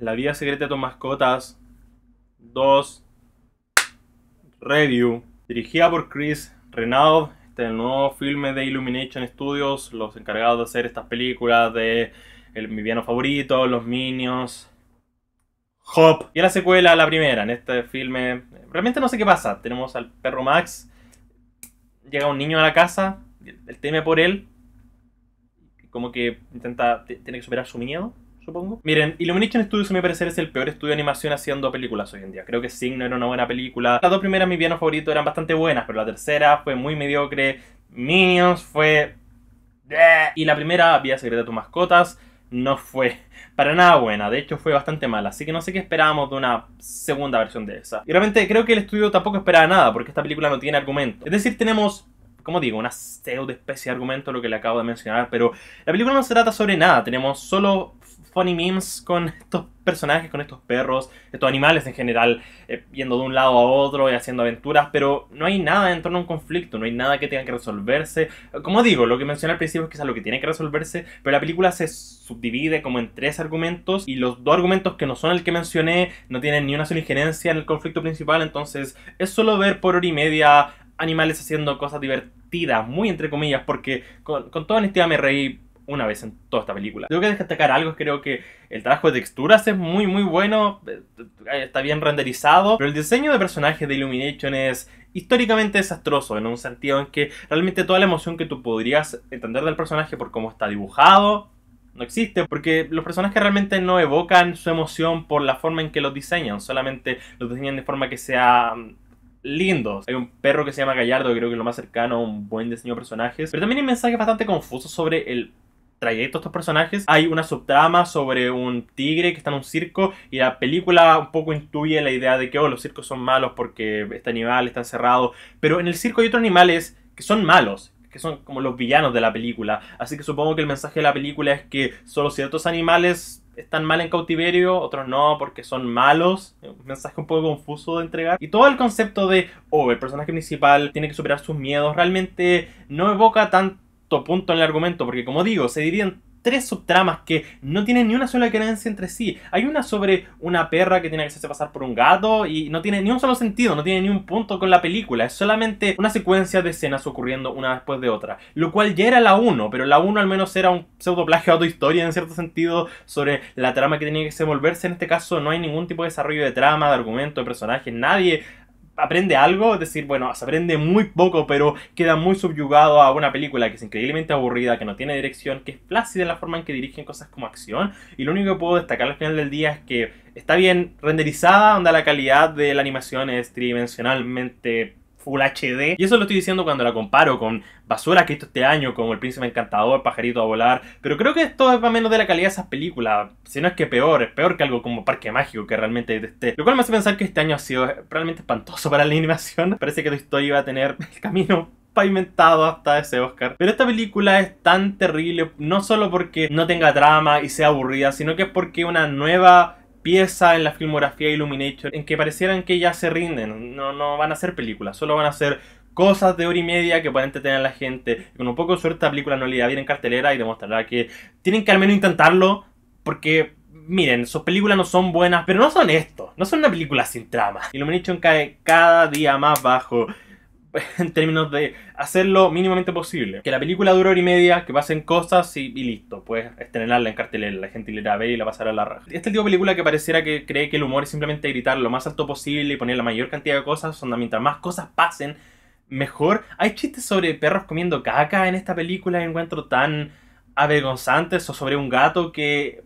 La vida secreta de tus mascotas 2 Review, dirigida por Chris Renaud, este el nuevo filme de Illumination Studios, los encargados de hacer estas películas de El Viviano Favorito, Los Minions, Hop. Y la secuela, la primera, en este filme. Realmente no sé qué pasa. Tenemos al perro Max. Llega un niño a la casa. El teme por él. Como que intenta. Tiene que superar su miedo supongo. Miren, Illumination Studios, a mi parecer, es el peor estudio de animación haciendo películas hoy en día. Creo que Sing no era una buena película. Las dos primeras, mis piano favoritos, eran bastante buenas, pero la tercera fue muy mediocre. Minions fue. Y la primera, Vía Secreta de tus mascotas, no fue para nada buena, de hecho fue bastante mala, así que no sé qué esperábamos de una segunda versión de esa. Y realmente creo que el estudio tampoco esperaba nada, porque esta película no tiene argumento. Es decir, tenemos, como digo, una pseudo especie de argumento, lo que le acabo de mencionar, pero la película no se trata sobre nada, tenemos solo funny memes con estos personajes, con estos perros, estos animales en general, eh, yendo de un lado a otro y haciendo aventuras, pero no hay nada en torno a un conflicto, no hay nada que tenga que resolverse. Como digo, lo que mencioné al principio es quizás lo que tiene que resolverse, pero la película se subdivide como en tres argumentos y los dos argumentos que no son el que mencioné no tienen ni una sola injerencia en el conflicto principal, entonces es solo ver por hora y media animales haciendo cosas divertidas, muy entre comillas, porque con, con toda honestidad me reí una vez en toda esta película. Tengo que destacar algo, creo que el trabajo de texturas es muy muy bueno, eh, está bien renderizado, pero el diseño de personajes de Illumination es históricamente desastroso, en un sentido en que realmente toda la emoción que tú podrías entender del personaje por cómo está dibujado, no existe, porque los personajes realmente no evocan su emoción por la forma en que los diseñan, solamente los diseñan de forma que sea mm, lindos. Hay un perro que se llama Gallardo, que creo que es lo más cercano a un buen diseño de personajes. Pero también hay mensajes bastante confusos sobre el trayecto de estos personajes. Hay una subtrama sobre un tigre que está en un circo y la película un poco intuye la idea de que oh, los circos son malos porque este animal está encerrado. Pero en el circo hay otros animales que son malos, que son como los villanos de la película. Así que supongo que el mensaje de la película es que solo ciertos animales están mal en cautiverio, otros no porque son malos. Un mensaje un poco confuso de entregar. Y todo el concepto de, oh, el personaje principal tiene que superar sus miedos, realmente no evoca tanto punto en el argumento, porque como digo, se dividen tres subtramas que no tienen ni una sola creencia entre sí. Hay una sobre una perra que tiene que hacerse pasar por un gato y no tiene ni un solo sentido, no tiene ni un punto con la película. Es solamente una secuencia de escenas ocurriendo una después de otra. Lo cual ya era la 1, pero la 1 al menos era un pseudo plagio en cierto sentido sobre la trama que tenía que desenvolverse. En este caso no hay ningún tipo de desarrollo de trama, de argumento, de personaje, Nadie aprende algo, es decir, bueno, se aprende muy poco, pero queda muy subyugado a una película que es increíblemente aburrida, que no tiene dirección, que es plácida en la forma en que dirigen cosas como acción. Y lo único que puedo destacar al final del día es que está bien renderizada, donde la calidad de la animación es tridimensionalmente Full HD. Y eso lo estoy diciendo cuando la comparo con basura que he visto este año, como El Príncipe Encantador, Pajarito a Volar. Pero creo que esto es más menos de la calidad de esas películas. Si no es que peor, es peor que algo como Parque Mágico, que realmente esté Lo cual me hace pensar que este año ha sido realmente espantoso para la animación. Parece que esto iba a tener el camino pavimentado hasta ese Oscar. Pero esta película es tan terrible, no solo porque no tenga trama y sea aburrida, sino que es porque una nueva pieza en la filmografía Illumination en que parecieran que ya se rinden, no, no van a ser películas, solo van a ser cosas de hora y media que pueden entretener a la gente. Con un poco de suerte, la película no le irá bien en cartelera y demostrará que tienen que al menos intentarlo porque miren, sus películas no son buenas, pero no son esto. No son una película sin trama. Illumination cae cada día más bajo. en términos de hacer lo mínimamente posible. Que la película dure hora y media, que pasen cosas y, listo. pues estrenarla en cartelera, la gente le irá a ver y la pasará a la raja. Este tipo de película que pareciera que cree que el humor es simplemente gritar lo más alto posible y poner la mayor cantidad de cosas, onda, mientras más cosas pasen, mejor. Hay chistes sobre perros comiendo caca en esta película, encuentro tan avergonzantes o sobre un gato que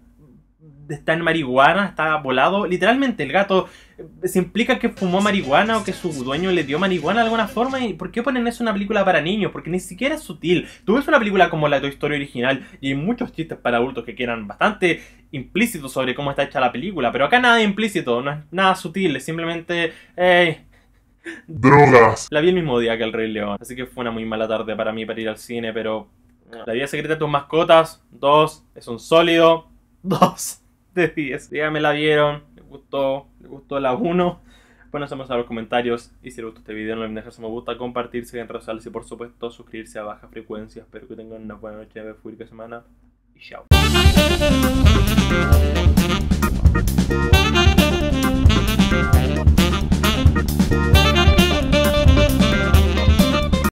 está en marihuana, está volado. Literalmente, el gato eh, se implica que fumó marihuana o que su dueño le dio marihuana de alguna forma. ¿Y por qué ponen eso en una película para niños? Porque ni siquiera es sutil. Tú ves una película como la de tu historia original y hay muchos chistes para adultos que quedan bastante implícitos sobre cómo está hecha la película. Pero acá nada implícito, no es nada sutil, es simplemente. Eh, ¡Drogas! La vi el mismo día que El Rey León, así que fue una muy mala tarde para mí para ir al cine, pero. Eh, la vida secreta de tus mascotas, dos es un sólido, 2 de 10. me la vieron, les gustó, les gustó la 1. vemos a los comentarios y si les gustó este video no olviden dejarse me gusta, compartirse en redes y por supuesto suscribirse a Bajas Frecuencias Espero que tengan una buena noche, de semana y chao.